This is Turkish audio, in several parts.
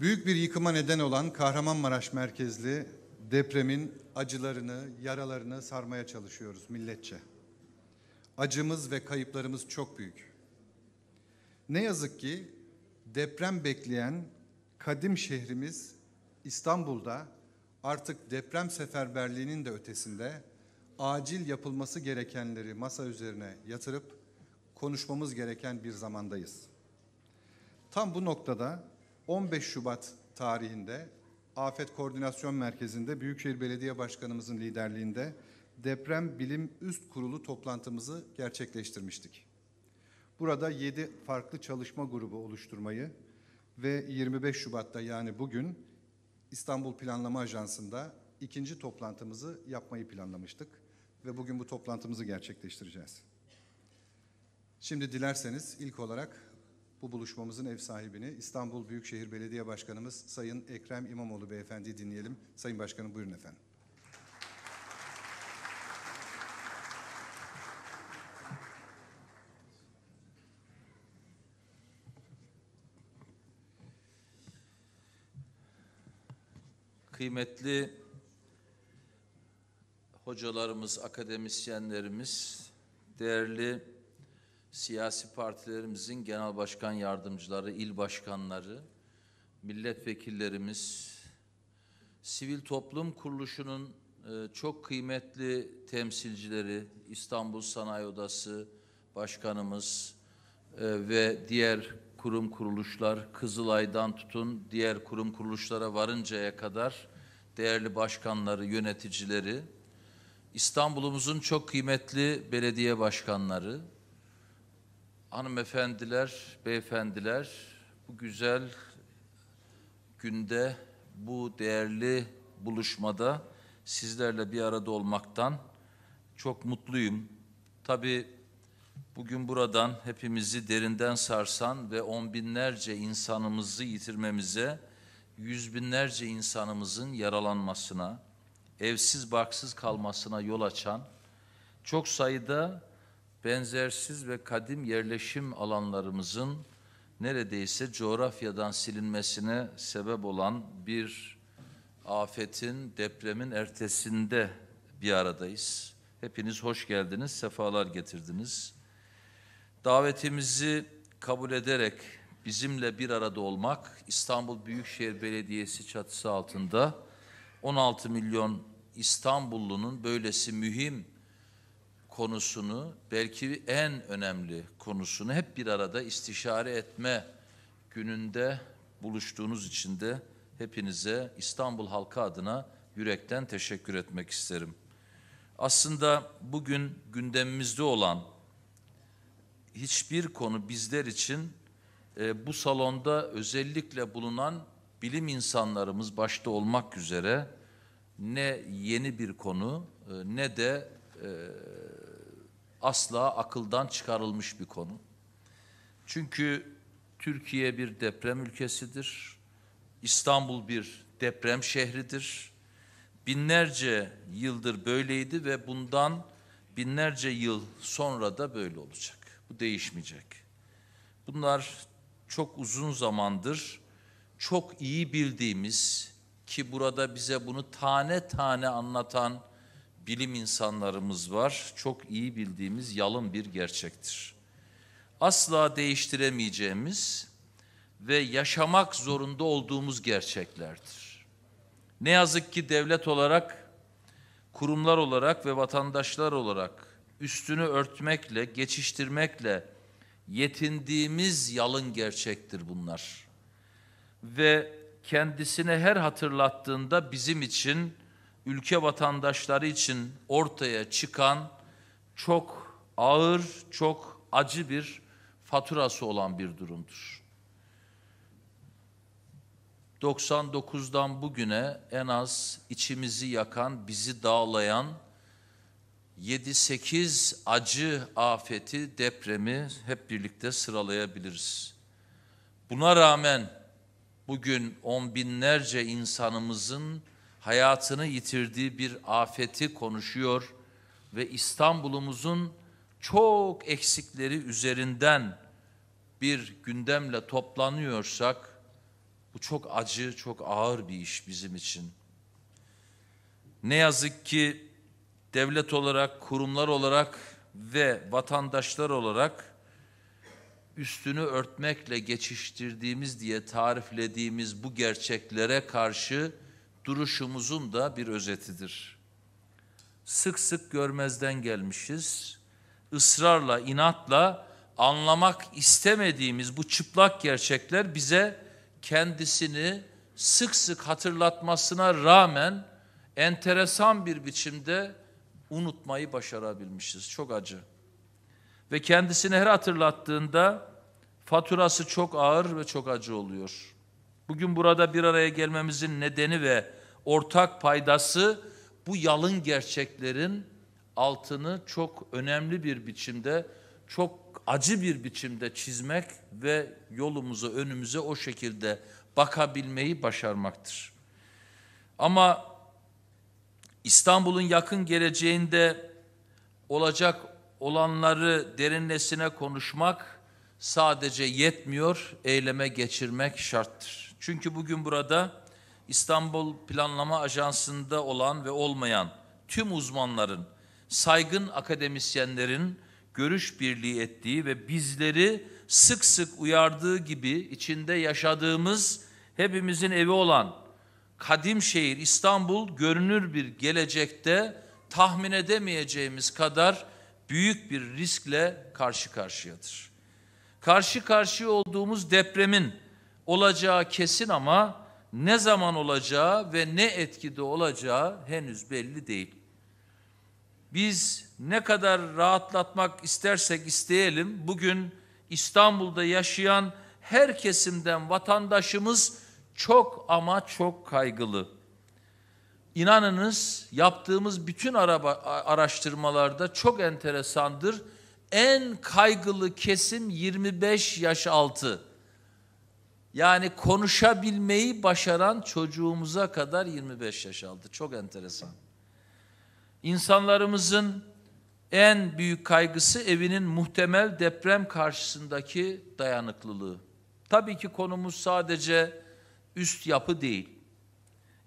Büyük bir yıkıma neden olan Kahramanmaraş merkezli depremin acılarını, yaralarını sarmaya çalışıyoruz milletçe. Acımız ve kayıplarımız çok büyük. Ne yazık ki deprem bekleyen kadim şehrimiz İstanbul'da artık deprem seferberliğinin de ötesinde acil yapılması gerekenleri masa üzerine yatırıp konuşmamız gereken bir zamandayız. Tam bu noktada 15 Şubat tarihinde Afet Koordinasyon Merkezi'nde Büyükşehir Belediye Başkanımızın liderliğinde Deprem Bilim Üst Kurulu toplantımızı gerçekleştirmiştik. Burada 7 farklı çalışma grubu oluşturmayı ve 25 Şubat'ta yani bugün İstanbul Planlama Ajansı'nda ikinci toplantımızı yapmayı planlamıştık ve bugün bu toplantımızı gerçekleştireceğiz. Şimdi dilerseniz ilk olarak bu buluşmamızın ev sahibini İstanbul Büyükşehir Belediye Başkanımız Sayın Ekrem İmamoğlu Beyefendi dinleyelim. Sayın Başkanım buyurun efendim. Kıymetli hocalarımız, akademisyenlerimiz, değerli siyasi partilerimizin genel başkan yardımcıları, il başkanları, milletvekillerimiz, sivil toplum kuruluşunun e, çok kıymetli temsilcileri, İstanbul Sanayi Odası Başkanımız e, ve diğer kurum kuruluşlar, Kızılay'dan tutun diğer kurum kuruluşlara varıncaya kadar değerli başkanları, yöneticileri, İstanbul'umuzun çok kıymetli belediye başkanları, hanımefendiler, beyefendiler bu güzel günde bu değerli buluşmada sizlerle bir arada olmaktan çok mutluyum. Tabii bugün buradan hepimizi derinden sarsan ve on binlerce insanımızı yitirmemize, yüz binlerce insanımızın yaralanmasına, evsiz barksız kalmasına yol açan, çok sayıda benzersiz ve kadim yerleşim alanlarımızın neredeyse coğrafyadan silinmesine sebep olan bir afetin, depremin ertesinde bir aradayız. Hepiniz hoş geldiniz, sefalar getirdiniz. Davetimizi kabul ederek bizimle bir arada olmak İstanbul Büyükşehir Belediyesi çatısı altında 16 milyon İstanbullunun böylesi mühim konusunu belki en önemli konusunu hep bir arada istişare etme gününde buluştuğunuz için de hepinize İstanbul halkı adına yürekten teşekkür etmek isterim. Aslında bugün gündemimizde olan hiçbir konu bizler için e, bu salonda özellikle bulunan bilim insanlarımız başta olmak üzere ne yeni bir konu e, ne de e, asla akıldan çıkarılmış bir konu. Çünkü Türkiye bir deprem ülkesidir. İstanbul bir deprem şehridir. Binlerce yıldır böyleydi ve bundan binlerce yıl sonra da böyle olacak. Bu değişmeyecek. Bunlar çok uzun zamandır çok iyi bildiğimiz ki burada bize bunu tane tane anlatan bilim insanlarımız var. Çok iyi bildiğimiz yalın bir gerçektir. Asla değiştiremeyeceğimiz ve yaşamak zorunda olduğumuz gerçeklerdir. Ne yazık ki devlet olarak, kurumlar olarak ve vatandaşlar olarak üstünü örtmekle, geçiştirmekle yetindiğimiz yalın gerçektir bunlar. Ve kendisine her hatırlattığında bizim için ülke vatandaşları için ortaya çıkan çok ağır, çok acı bir faturası olan bir durumdur. 99'dan bugüne en az içimizi yakan, bizi dağlayan 7-8 acı afeti, depremi hep birlikte sıralayabiliriz. Buna rağmen bugün on binlerce insanımızın hayatını yitirdiği bir afeti konuşuyor ve İstanbul'umuzun çok eksikleri üzerinden bir gündemle toplanıyorsak bu çok acı, çok ağır bir iş bizim için. Ne yazık ki devlet olarak, kurumlar olarak ve vatandaşlar olarak üstünü örtmekle geçiştirdiğimiz diye tariflediğimiz bu gerçeklere karşı duruşumuzun da bir özetidir. Sık sık görmezden gelmişiz. Israrla, inatla anlamak istemediğimiz bu çıplak gerçekler bize kendisini sık sık hatırlatmasına rağmen enteresan bir biçimde unutmayı başarabilmişiz. Çok acı. Ve kendisini her hatırlattığında faturası çok ağır ve çok acı oluyor. Bugün burada bir araya gelmemizin nedeni ve ortak paydası bu yalın gerçeklerin altını çok önemli bir biçimde, çok acı bir biçimde çizmek ve yolumuzu önümüze o şekilde bakabilmeyi başarmaktır. Ama İstanbul'un yakın geleceğinde olacak olanları derinlesine konuşmak sadece yetmiyor, eyleme geçirmek şarttır. Çünkü bugün burada İstanbul Planlama Ajansı'nda olan ve olmayan tüm uzmanların, saygın akademisyenlerin görüş birliği ettiği ve bizleri sık sık uyardığı gibi içinde yaşadığımız hepimizin evi olan kadim şehir İstanbul görünür bir gelecekte tahmin edemeyeceğimiz kadar büyük bir riskle karşı karşıyadır. Karşı karşıya olduğumuz depremin olacağı kesin ama ne zaman olacağı ve ne etkide olacağı henüz belli değil. Biz ne kadar rahatlatmak istersek isteyelim bugün İstanbul'da yaşayan her kesimden vatandaşımız çok ama çok kaygılı. İnanınız yaptığımız bütün araba, araştırmalarda çok enteresandır. En kaygılı kesim 25 yaş altı. Yani konuşabilmeyi başaran çocuğumuza kadar 25 yaş aldı. Çok enteresan. İnsanlarımızın en büyük kaygısı evinin muhtemel deprem karşısındaki dayanıklılığı. Tabii ki konumuz sadece üst yapı değil.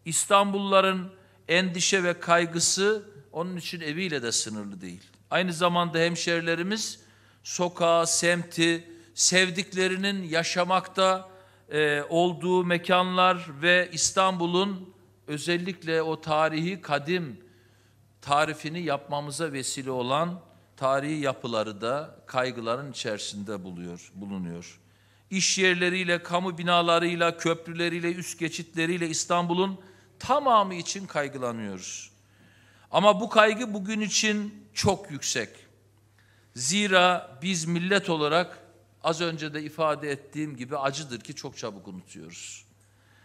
İstanbulluların endişe ve kaygısı onun için eviyle de sınırlı değil. Aynı zamanda hemşerilerimiz sokağı, semti, sevdiklerinin yaşamakta, e, olduğu mekanlar ve İstanbul'un özellikle o tarihi kadim tarifini yapmamıza vesile olan tarihi yapıları da kaygıların içerisinde buluyor, bulunuyor. İş yerleriyle, kamu binalarıyla, köprüleriyle, üst geçitleriyle İstanbul'un tamamı için kaygılanıyoruz. Ama bu kaygı bugün için çok yüksek. Zira biz millet olarak Az önce de ifade ettiğim gibi acıdır ki çok çabuk unutuyoruz.